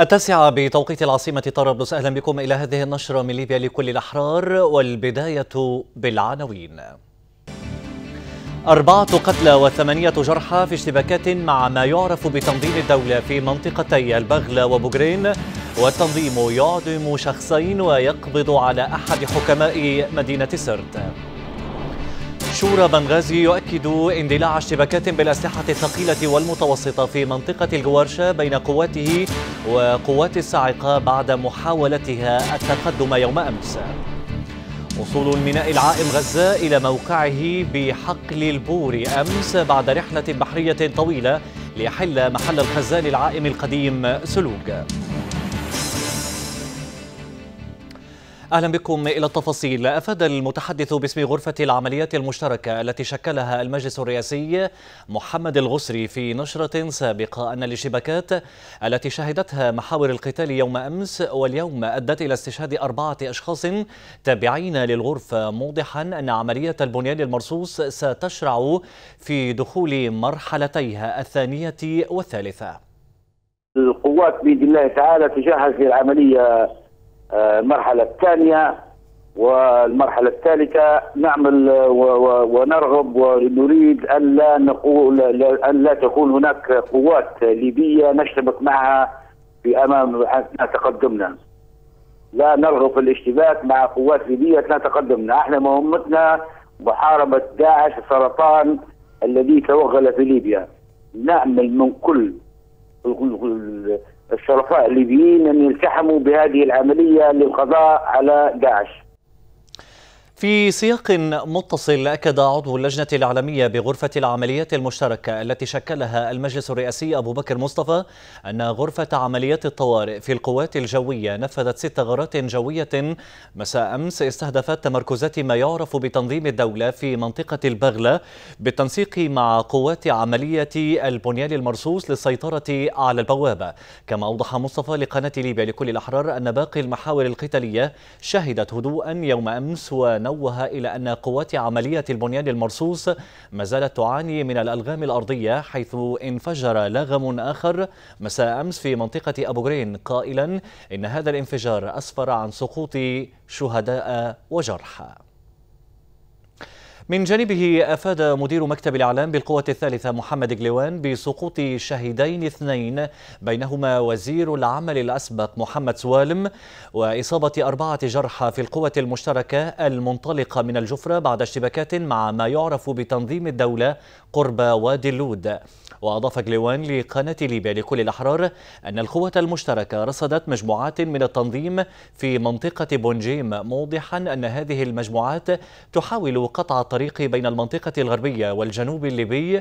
التاسعة بتوقيت العاصمة طرابلس أهلا بكم إلى هذه النشرة من ليبيا لكل الأحرار والبداية بالعناوين أربعة قتلى وثمانية جرحى في اشتباكات مع ما يعرف بتنظيم الدولة في منطقتي البغلة وبوغرين والتنظيم يعدم شخصين ويقبض على أحد حكماء مدينة سرت شورى بنغازي يؤكد اندلاع اشتباكات بالأسلحة الثقيلة والمتوسطة في منطقة الجوارشة بين قواته وقوات الصاعقة بعد محاولتها التقدم يوم أمس وصول الميناء العائم غزة إلى موقعه بحقل البور أمس بعد رحلة بحرية طويلة ليحل محل الخزان العائم القديم سلوك أهلا بكم إلى التفاصيل أفاد المتحدث باسم غرفة العمليات المشتركة التي شكلها المجلس الرئاسي محمد الغسري في نشرة سابقة أن الاشتباكات التي شهدتها محاور القتال يوم أمس واليوم أدت إلى استشهاد أربعة أشخاص تابعين للغرفة موضحا أن عملية البنيان المرصوص ستشرع في دخول مرحلتيها الثانية والثالثة القوات بإذن الله تعالى تجهز للعملية آه، المرحلة الثانية والمرحلة الثالثة نعمل ونرغب ونريد ألا نقول ألا تكون هناك قوات ليبية نشتبك معها في أمام أثناء تقدمنا لا نرغب في الاشتباك مع قوات ليبية أثناء تقدمنا احنا مهمتنا محاربة داعش السرطان الذي توغل في ليبيا نعمل من كل الشرفاء الليبيين أن يلتحموا بهذه العملية للقضاء على داعش في سياق متصل أكد عضو اللجنة الإعلامية بغرفة العمليات المشتركة التي شكلها المجلس الرئاسي أبو بكر مصطفى أن غرفة عمليات الطوارئ في القوات الجوية نفذت ست غارات جوية مساء أمس استهدفت تمركزات ما يعرف بتنظيم الدولة في منطقة البغلة بالتنسيق مع قوات عملية البنيان المرصوص للسيطرة على البوابة كما أوضح مصطفى لقناة ليبيا لكل الأحرار أن باقي المحاور القتالية شهدت هدوءا يوم أمس ون نوه إلى أن قوات عملية البنيان المرصوص ما زالت تعاني من الألغام الأرضية حيث انفجر لغم آخر مساء أمس في منطقة أبو جرين قائلا إن هذا الانفجار أسفر عن سقوط شهداء وجرحى من جانبه أفاد مدير مكتب الإعلام بالقوة الثالثة محمد جليوان بسقوط شهيدين اثنين بينهما وزير العمل الأسبق محمد سوالم وإصابة أربعة جرحى في القوة المشتركة المنطلقة من الجفرة بعد اشتباكات مع ما يعرف بتنظيم الدولة قرب وادي اللود وأضاف جليوان لقناة ليبيا لكل الأحرار أن القوة المشتركة رصدت مجموعات من التنظيم في منطقة بونجيم موضحا أن هذه المجموعات تحاول قطع الطريق بين المنطقة الغربية والجنوب الليبي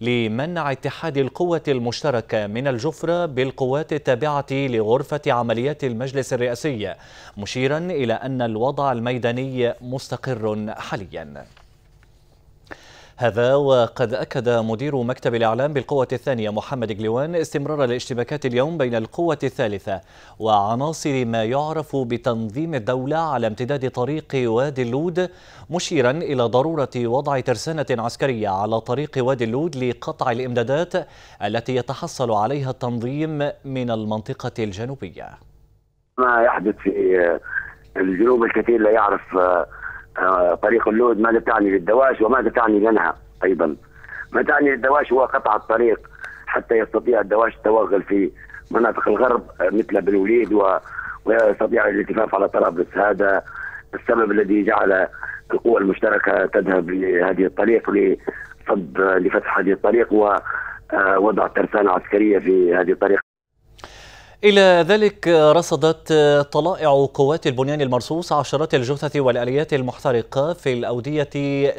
لمنع اتحاد القوة المشتركة من الجفرة بالقوات التابعة لغرفة عمليات المجلس الرئاسي مشيرا إلى أن الوضع الميداني مستقر حاليا هذا وقد أكد مدير مكتب الإعلام بالقوة الثانية محمد جليوان استمرار الاشتباكات اليوم بين القوة الثالثة وعناصر ما يعرف بتنظيم الدولة على امتداد طريق وادي اللود مشيرا إلى ضرورة وضع ترسانة عسكرية على طريق وادي اللود لقطع الإمدادات التي يتحصل عليها التنظيم من المنطقة الجنوبية ما يحدث في الجنوب الكثير لا يعرف آه، طريق اللود ماذا تعني للدواش وماذا تعني لنا أيضا ما تعني للدواش هو قطع الطريق حتى يستطيع الدواش التوغل في مناطق الغرب آه، مثل بالوليد و... ويستطيع الالتفاف على طرابلس هذا السبب الذي جعل القوى المشتركه تذهب لهذه الطريق لصد لفتح هذه الطريق ووضع آه، ترسانه عسكريه في هذه الطريق إلى ذلك رصدت طلائع قوات البنيان المرصوص عشرات الجثث والآليات المحترقة في الأودية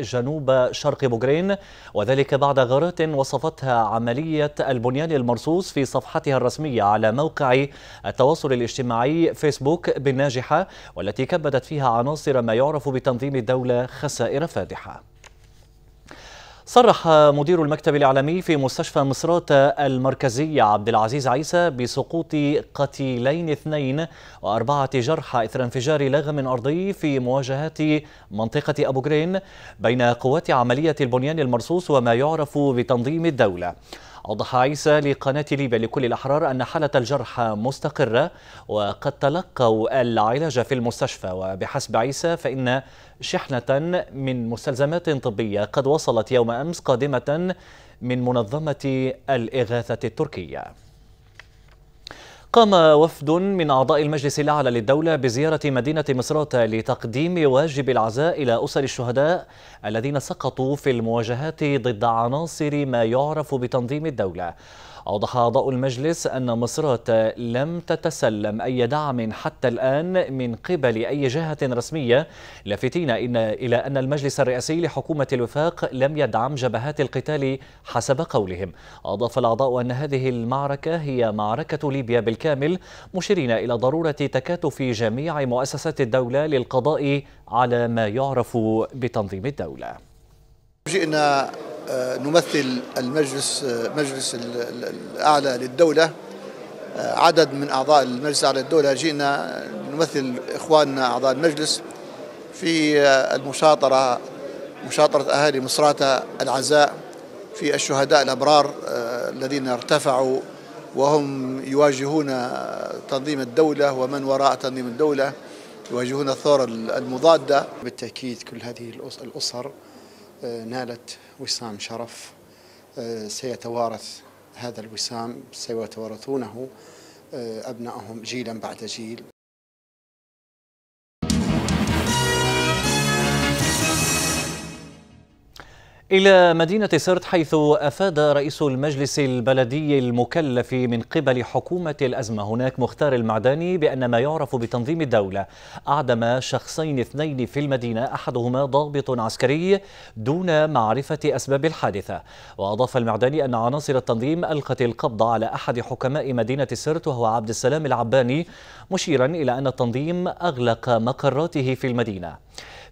جنوب شرق بوغرين وذلك بعد غارات وصفتها عملية البنيان المرصوص في صفحتها الرسمية على موقع التواصل الاجتماعي فيسبوك بالناجحة والتي كبدت فيها عناصر ما يعرف بتنظيم الدولة خسائر فادحة صرح مدير المكتب الإعلامي في مستشفى مصرات المركزية عبد العزيز عيسى بسقوط قتيلين اثنين وأربعة جرحى إثر انفجار لغم أرضي في مواجهات منطقة أبو جرين بين قوات عملية البنيان المرصوص وما يعرف بتنظيم الدولة أوضح عيسى لقناة ليبيا لكل الأحرار أن حالة الجرحى مستقرة وقد تلقوا العلاج في المستشفى وبحسب عيسى فإن شحنة من مستلزمات طبية قد وصلت يوم أمس قادمة من منظمة الإغاثة التركية قام وفد من أعضاء المجلس الأعلى للدولة بزيارة مدينة مصراتة لتقديم واجب العزاء إلى أسر الشهداء الذين سقطوا في المواجهات ضد عناصر ما يعرف بتنظيم الدولة أوضح أعضاء المجلس أن مصرات لم تتسلم أي دعم حتى الآن من قبل أي جهة رسمية لافتين إن إلى أن المجلس الرئاسي لحكومة الوفاق لم يدعم جبهات القتال حسب قولهم أضاف الأعضاء أن هذه المعركة هي معركة ليبيا بالكامل مشيرين إلى ضرورة تكاتف جميع مؤسسات الدولة للقضاء على ما يعرف بتنظيم الدولة جئنا آه، نمثل المجلس آه، مجلس الاعلى للدوله آه، عدد من اعضاء المجلس الاعلى للدوله جئنا نمثل اخواننا اعضاء المجلس في المشاطره مشاطره اهالي مصراته العزاء في الشهداء الابرار الذين ارتفعوا وهم يواجهون تنظيم الدوله ومن وراء تنظيم الدوله يواجهون الثوره المضاده بالتاكيد كل هذه الاسر آه، نالت وسام شرف آه، سيتوارث هذا الوسام سيتوارثونه آه، أبنائهم جيلا بعد جيل إلى مدينة سرت حيث أفاد رئيس المجلس البلدي المكلف من قبل حكومة الأزمة هناك مختار المعداني بأن ما يعرف بتنظيم الدولة أعدم شخصين اثنين في المدينة أحدهما ضابط عسكري دون معرفة أسباب الحادثة وأضاف المعداني أن عناصر التنظيم ألقت القبض على أحد حكماء مدينة سرت وهو عبد السلام العباني مشيرا إلى أن التنظيم أغلق مقراته في المدينة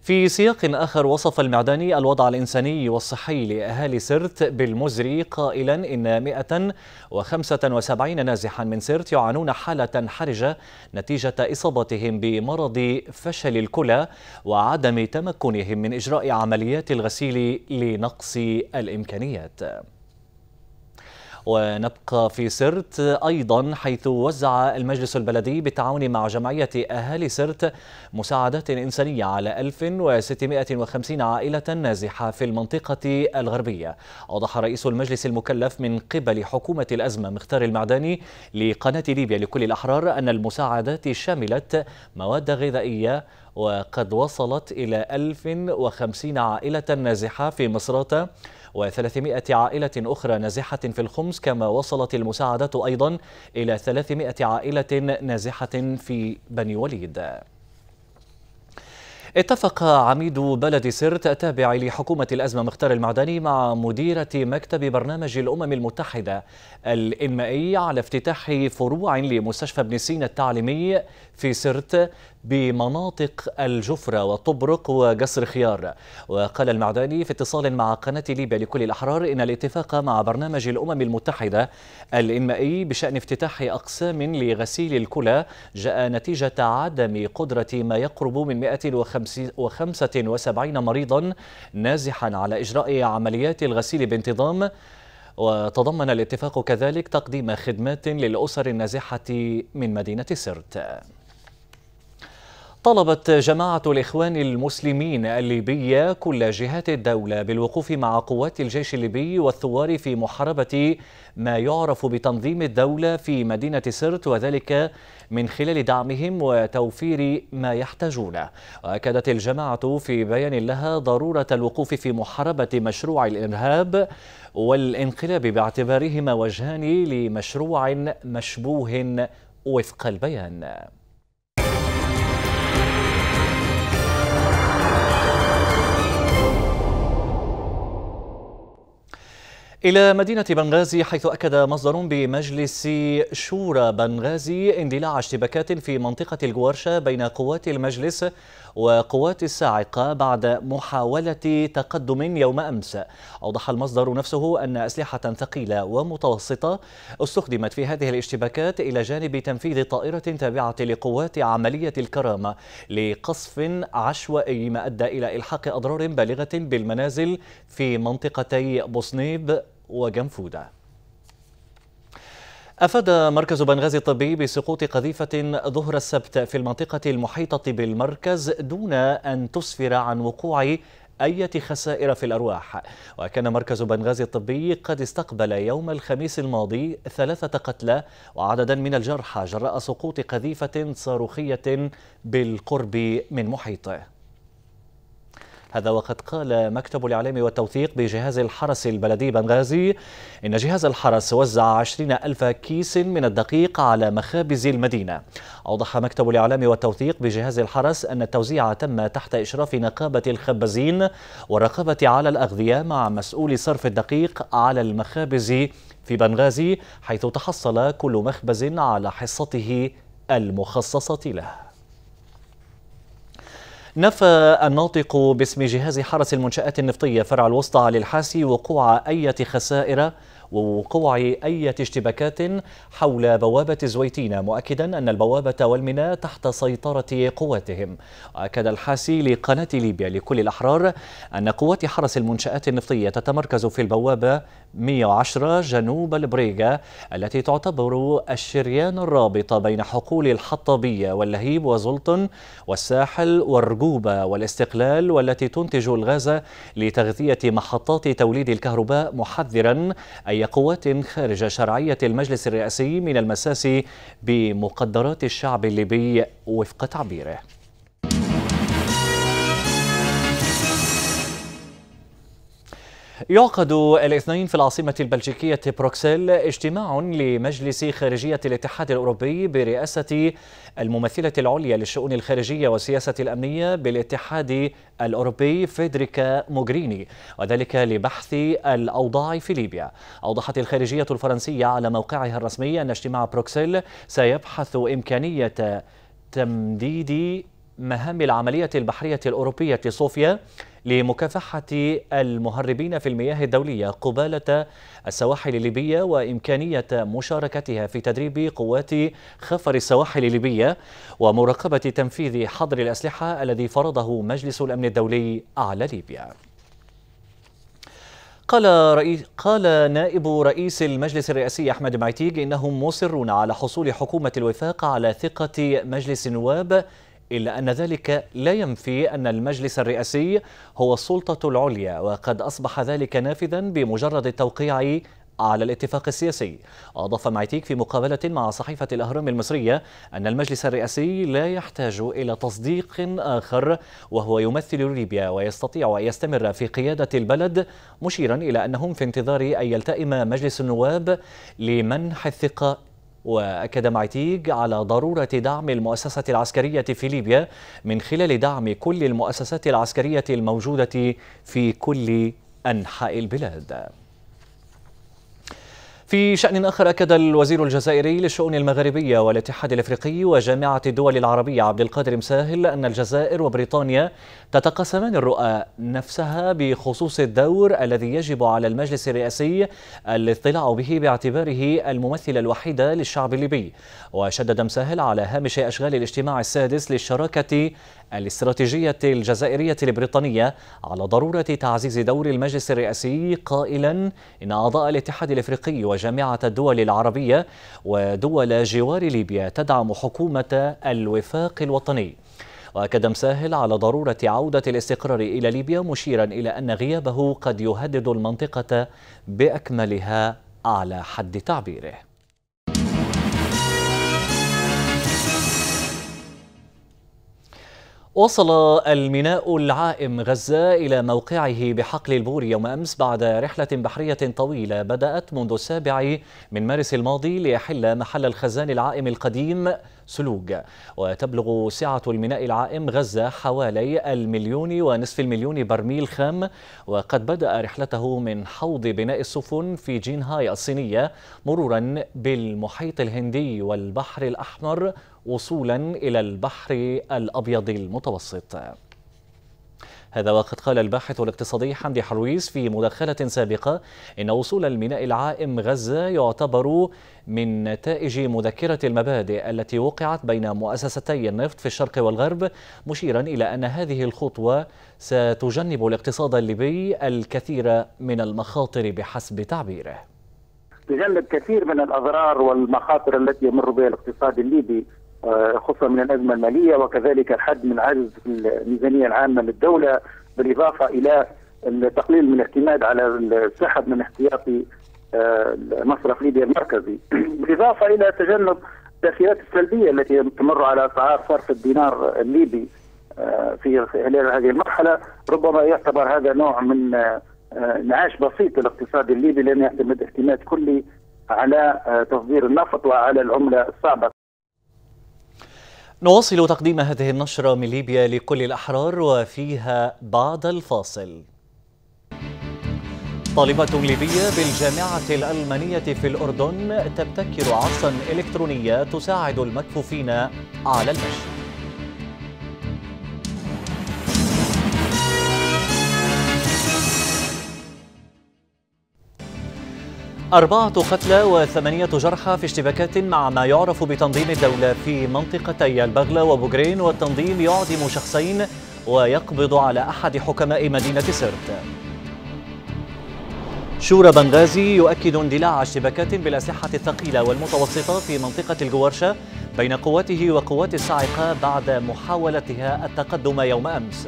في سياق آخر وصف المعداني الوضع الإنساني والصحي لأهالي سرت بالمزري قائلا إن 175 نازحا من سرت يعانون حالة حرجة نتيجة إصابتهم بمرض فشل الكلى وعدم تمكنهم من إجراء عمليات الغسيل لنقص الإمكانيات ونبقى في سرت أيضا حيث وزع المجلس البلدي بالتعاون مع جمعية أهالي سرت مساعدات إنسانية على 1650 عائلة نازحة في المنطقة الغربية أوضح رئيس المجلس المكلف من قبل حكومة الأزمة مختار المعداني لقناة ليبيا لكل الأحرار أن المساعدات شملت مواد غذائية وقد وصلت إلى 1050 عائلة نازحة في مصراتة و300 عائلة أخرى نازحة في الخمس كما وصلت المساعدة أيضا إلى 300 عائلة نازحة في بني وليد اتفق عميد بلد سرت التابع لحكومة الأزمة مختار المعدني مع مديرة مكتب برنامج الأمم المتحدة الإنمائي على افتتاح فروع لمستشفى ابن سينا التعليمي في سرت بمناطق الجفرة وطبرق وجسر خيار وقال المعداني في اتصال مع قناة ليبيا لكل الأحرار إن الاتفاق مع برنامج الأمم المتحدة الإنمائي بشأن افتتاح أقسام لغسيل الكلى جاء نتيجة عدم قدرة ما يقرب من 175 مريضا نازحا على إجراء عمليات الغسيل بانتظام وتضمن الاتفاق كذلك تقديم خدمات للأسر النازحة من مدينة سرت طلبت جماعة الإخوان المسلمين الليبية كل جهات الدولة بالوقوف مع قوات الجيش الليبي والثوار في محاربة ما يعرف بتنظيم الدولة في مدينة سرت وذلك من خلال دعمهم وتوفير ما يحتاجونه وأكدت الجماعة في بيان لها ضرورة الوقوف في محاربة مشروع الإرهاب والانقلاب باعتبارهما وجهان لمشروع مشبوه وفق البيان إلى مدينة بنغازي حيث أكد مصدر بمجلس شورى بنغازي اندلاع اشتباكات في منطقة الجوارشة بين قوات المجلس وقوات الساعقة بعد محاولة تقدم يوم أمس أوضح المصدر نفسه أن أسلحة ثقيلة ومتوسطة استخدمت في هذه الاشتباكات إلى جانب تنفيذ طائرة تابعة لقوات عملية الكرامة لقصف عشوائي ما أدى إلى إلحاق أضرار بالغة بالمنازل في منطقتي بوسنيب وجنفوده أفاد مركز بنغازي الطبي بسقوط قذيفة ظهر السبت في المنطقة المحيطة بالمركز دون أن تسفر عن وقوع أي خسائر في الأرواح وكان مركز بنغازي الطبي قد استقبل يوم الخميس الماضي ثلاثة قتلى وعددا من الجرحى جراء سقوط قذيفة صاروخية بالقرب من محيطه هذا وقد قال مكتب الإعلام والتوثيق بجهاز الحرس البلدي بنغازي إن جهاز الحرس وزع عشرين ألف كيس من الدقيق على مخابز المدينة أوضح مكتب الإعلام والتوثيق بجهاز الحرس أن التوزيع تم تحت إشراف نقابة الخبازين والرقابة على الأغذية مع مسؤول صرف الدقيق على المخابز في بنغازي حيث تحصل كل مخبز على حصته المخصصة له نفى الناطق باسم جهاز حرس المنشآت النفطية فرع الوسطى للحاسي وقوع أي خسائر ووقوع أي اشتباكات حول بوابة زويتينا مؤكدا أن البوابة والميناء تحت سيطرة قواتهم وأكد الحاسي لقناة ليبيا لكل الأحرار أن قوات حرس المنشآت النفطية تتمركز في البوابة 110 جنوب البريغا التي تعتبر الشريان الرابط بين حقول الحطبية واللهيب وزلطن والساحل والرجوبة والاستقلال والتي تنتج الغاز لتغذية محطات توليد الكهرباء محذرا أي أي قوات خارج شرعية المجلس الرئاسي من المساس بمقدرات الشعب الليبي وفق تعبيره يعقد الاثنين في العاصمة البلجيكية بروكسل اجتماع لمجلس خارجية الاتحاد الأوروبي برئاسة الممثلة العليا للشؤون الخارجية والسياسة الأمنية بالاتحاد الأوروبي فيدريكا موغريني وذلك لبحث الأوضاع في ليبيا أوضحت الخارجية الفرنسية على موقعها الرسمي أن اجتماع بروكسل سيبحث إمكانية تمديد مهام العملية البحرية الأوروبية صوفيا لمكافحة المهربين في المياه الدولية قبالة السواحل الليبية وإمكانية مشاركتها في تدريب قوات خفر السواحل الليبية ومراقبة تنفيذ حظر الأسلحة الذي فرضه مجلس الأمن الدولي على ليبيا قال رئيس قال نائب رئيس المجلس الرئاسي احمد معتيج انهم مصرون على حصول حكومه الوفاق على ثقه مجلس النواب إلا أن ذلك لا ينفي أن المجلس الرئاسي هو السلطة العليا وقد أصبح ذلك نافذا بمجرد التوقيع على الاتفاق السياسي أضاف معتيك في مقابلة مع صحيفة الأهرام المصرية أن المجلس الرئاسي لا يحتاج إلى تصديق آخر وهو يمثل ليبيا ويستطيع أن يستمر في قيادة البلد مشيرا إلى أنهم في انتظار أن يلتئم مجلس النواب لمنح الثقة وأكد معتيج على ضرورة دعم المؤسسة العسكرية في ليبيا من خلال دعم كل المؤسسات العسكرية الموجودة في كل أنحاء البلاد في شأن آخر أكد الوزير الجزائري للشؤون المغربية والاتحاد الأفريقي وجامعة الدول العربية عبد القادر مساهل أن الجزائر وبريطانيا تتقاسمان الرؤى نفسها بخصوص الدور الذي يجب على المجلس الرئاسي الاطلاع به باعتباره الممثلة الوحيدة للشعب الليبي وشدد مساهل على هامش أشغال الاجتماع السادس للشراكة الاستراتيجية الجزائرية البريطانية على ضرورة تعزيز دور المجلس الرئاسي قائلا إن أعضاء الاتحاد الأفريقي وجامعة الدول العربية ودول جوار ليبيا تدعم حكومة الوفاق الوطني وأكد مساهل على ضرورة عودة الاستقرار إلى ليبيا مشيرا إلى أن غيابه قد يهدد المنطقة بأكملها على حد تعبيره وصل الميناء العائم غزة إلى موقعه بحقل البور يوم أمس بعد رحلة بحرية طويلة بدأت منذ السابع من مارس الماضي ليحل محل الخزان العائم القديم سلوج وتبلغ سعة الميناء العائم غزة حوالي المليون ونصف المليون برميل خام وقد بدأ رحلته من حوض بناء السفن في جينهاي الصينية مرورا بالمحيط الهندي والبحر الأحمر وصولا إلى البحر الأبيض المتوسط هذا وقد قال الباحث الاقتصادي حمدي حرويس في مداخلة سابقة إن وصول الميناء العائم غزة يعتبر من نتائج مذكرة المبادئ التي وقعت بين مؤسستي النفط في الشرق والغرب مشيرا إلى أن هذه الخطوة ستجنب الاقتصاد الليبي الكثير من المخاطر بحسب تعبيره تجنب كثير من الأضرار والمخاطر التي يمر بها الاقتصاد الليبي خصوصا من الازمه الماليه وكذلك الحد من عجز الميزانيه العامه للدوله بالاضافه الى التقليل من الاعتماد على السحب من احتياطي آه، مصرف ليبيا المركزي بالاضافه الى تجنب التاثيرات السلبيه التي تمر على اسعار صرف الدينار الليبي آه، في خلال هذه المرحله ربما يعتبر هذا نوع من آه، انعاش بسيط للاقتصاد الليبي لانه يعتمد اعتماد كلي على تصدير النفط وعلى العمله الصعبه نواصل تقديم هذه النشرة من ليبيا لكل الأحرار وفيها بعد الفاصل طالبة ليبية بالجامعة الألمانية في الأردن تبتكر عصا إلكترونية تساعد المكفوفين على المشي أربعة قتلى وثمانية جرحى في اشتباكات مع ما يعرف بتنظيم الدولة في منطقتي البغلة وبوغرين والتنظيم يعدم شخصين ويقبض على أحد حكماء مدينة سرت شورى بنغازي يؤكد اندلاع اشتباكات بالأسلحة الثقيلة والمتوسطة في منطقة الجوارشة بين قواته وقوات الصاعقة بعد محاولتها التقدم يوم أمس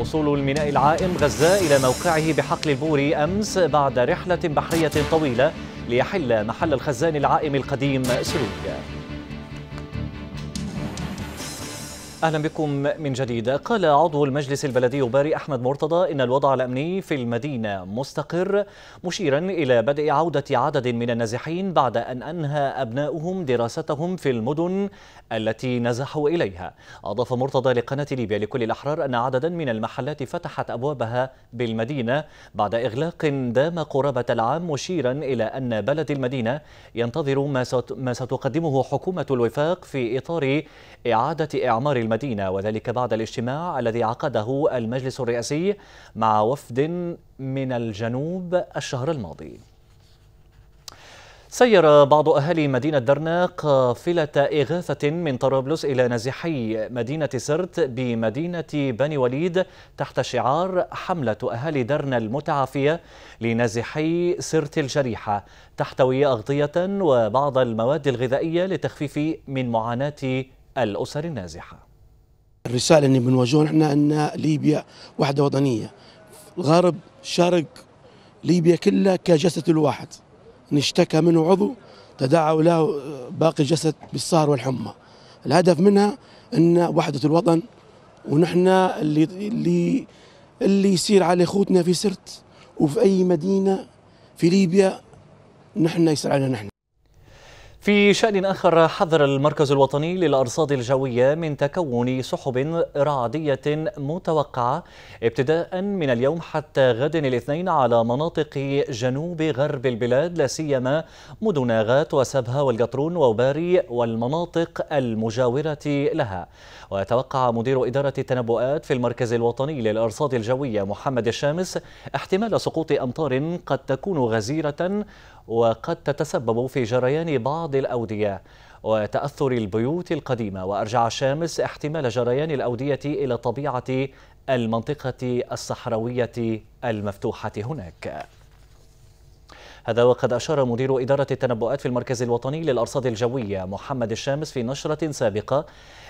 وصول الميناء العائم غزة إلى موقعه بحقل البوري أمس بعد رحلة بحرية طويلة ليحل محل الخزان العائم القديم سلوكاً أهلا بكم من جديد قال عضو المجلس البلدي باري أحمد مرتضى إن الوضع الأمني في المدينة مستقر مشيرا إلى بدء عودة عدد من النازحين بعد أن أنهى أبناؤهم دراستهم في المدن التي نزحوا إليها أضاف مرتضى لقناة ليبيا لكل الأحرار أن عددا من المحلات فتحت أبوابها بالمدينة بعد إغلاق دام قرابة العام مشيرا إلى أن بلد المدينة ينتظر ما ستقدمه حكومة الوفاق في إطار إعادة إعمار المدينة المدينة وذلك بعد الاجتماع الذي عقده المجلس الرئاسي مع وفد من الجنوب الشهر الماضي سير بعض أهالي مدينة درنا قافلة إغاثة من طرابلس إلى نازحي مدينة سرت بمدينة بني وليد تحت شعار حملة أهالي درنا المتعافية لنازحي سرت الجريحة تحتوي أغطية وبعض المواد الغذائية لتخفيف من معاناة الأسر النازحة الرسالة اللي بنواجهها نحن أن ليبيا وحدة وطنية الغرب شرق ليبيا كلها كجسد الواحد إن اشتكى منه عضو تداعوا له باقي الجسد بالسهر والحمى الهدف منها أن وحدة الوطن ونحن اللي اللي اللي يصير على اخوتنا في سرت وفي اي مدينه في ليبيا نحن يصير علينا نحن في شأن آخر حذر المركز الوطني للأرصاد الجوية من تكون سحب رعدية متوقعة ابتداء من اليوم حتى غد الاثنين على مناطق جنوب غرب البلاد لا سيما مدن غات وسبها والقطرون وباري والمناطق المجاورة لها ويتوقع مدير إدارة التنبؤات في المركز الوطني للأرصاد الجوية محمد الشامس احتمال سقوط أمطار قد تكون غزيرة وقد تتسبب في جريان بعض الأودية وتأثر البيوت القديمة وأرجع شامس احتمال جريان الأودية إلى طبيعة المنطقة الصحراوية المفتوحة هناك هذا وقد أشار مدير إدارة التنبؤات في المركز الوطني للأرصاد الجوية محمد الشامس في نشرة سابقة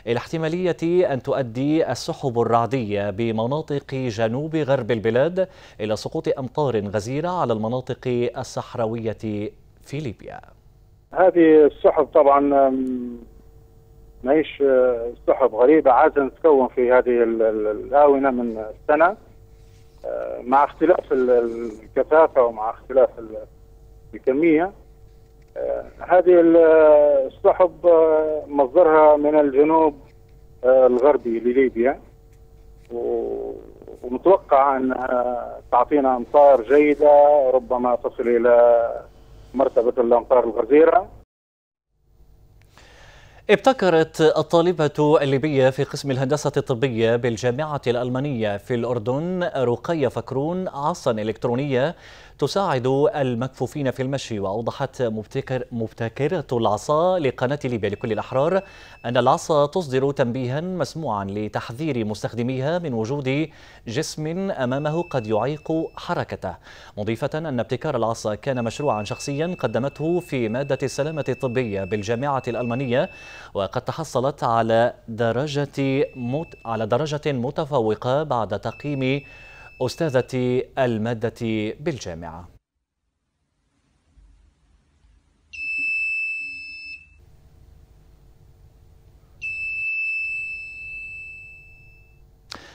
إلى احتمالية أن تؤدي السحب الرعدية بمناطق جنوب غرب البلاد إلى سقوط أمطار غزيرة على المناطق الصحراوية في ليبيا هذه السحب طبعا ماهيش أه، سحب غريبة عادة تتكون في هذه الآونة من السنة أه، مع اختلاف الكثافة ومع اختلاف الكميه آه، هذه السحب آه، مصدرها من الجنوب آه، الغربي لليبيا ومتوقع انها تعطينا امطار جيده ربما تصل الى مرتبه الامطار الغزيره ابتكرت الطالبة الليبية في قسم الهندسة الطبية بالجامعة الألمانية في الأردن رقية فكرون عصا إلكترونية تساعد المكفوفين في المشي وأوضحت مبتكر مبتكرة العصا لقناة ليبيا لكل الأحرار أن العصا تصدر تنبيها مسموعا لتحذير مستخدميها من وجود جسم أمامه قد يعيق حركته مضيفة أن ابتكار العصا كان مشروعا شخصيا قدمته في مادة السلامة الطبية بالجامعة الألمانية وقد تحصلت على درجة مت... على درجة متفوقة بعد تقييم أستاذة المادة بالجامعة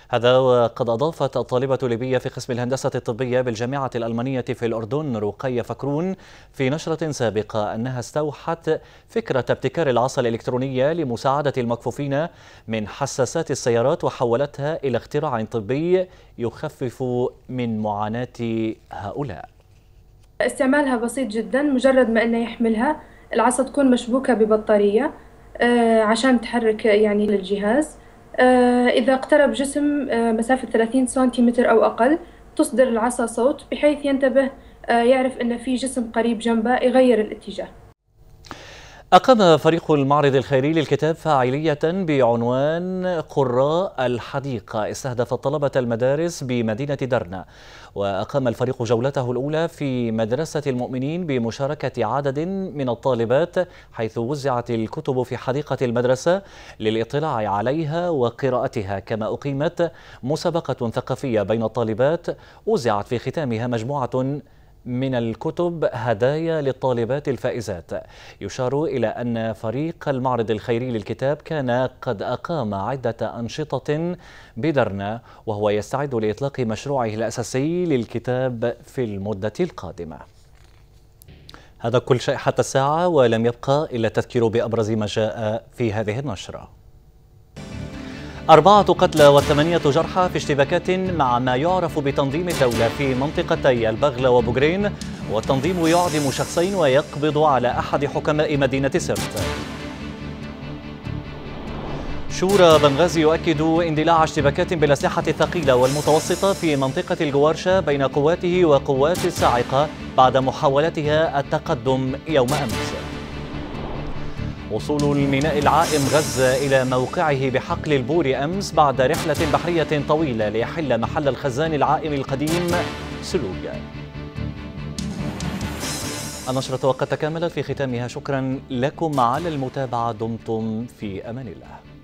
هذا وقد أضافت الطالبة الليبية في قسم الهندسة الطبية بالجامعة الألمانية في الأردن رقية فكرون في نشرة سابقة أنها استوحت فكرة ابتكار العصا الإلكترونية لمساعدة المكفوفين من حساسات السيارات وحولتها إلى اختراع طبي يخفف من معاناة هؤلاء استعمالها بسيط جدا مجرد ما انه يحملها العصا تكون مشبوكه ببطاريه آه، عشان تحرك يعني الجهاز آه، إذا اقترب جسم آه، مسافة 30 سنتيمتر أو أقل تصدر العصا صوت بحيث ينتبه آه، يعرف أن في جسم قريب جنبه يغير الاتجاه أقام فريق المعرض الخيري للكتاب فاعلية بعنوان قراء الحديقة استهدف طلبة المدارس بمدينة درنا وأقام الفريق جولته الأولى في مدرسة المؤمنين بمشاركة عدد من الطالبات حيث وزعت الكتب في حديقة المدرسة للاطلاع عليها وقراءتها كما أقيمت مسابقة ثقافية بين الطالبات وزعت في ختامها مجموعة من الكتب هدايا للطالبات الفائزات يشار إلى أن فريق المعرض الخيري للكتاب كان قد أقام عدة أنشطة بدرنا وهو يستعد لإطلاق مشروعه الأساسي للكتاب في المدة القادمة هذا كل شيء حتى الساعة ولم يبقى إلا التذكير بأبرز ما جاء في هذه النشرة أربعة قتلى وثمانية جرحى في اشتباكات مع ما يعرف بتنظيم الدولة في منطقتي البغلة وبوغرين والتنظيم يعدم شخصين ويقبض على أحد حكماء مدينة سرت شورى بنغازي يؤكد اندلاع اشتباكات بالأسلحة الثقيلة والمتوسطة في منطقة الجوارشة بين قواته وقوات الصاعقة بعد محاولتها التقدم يوم أمس وصول الميناء العائم غزة إلى موقعه بحقل البور أمس بعد رحلة بحرية طويلة ليحل محل الخزان العائم القديم سلوبيا النشرة وقد تكاملت في ختامها شكرا لكم على المتابعة دمتم في أمان الله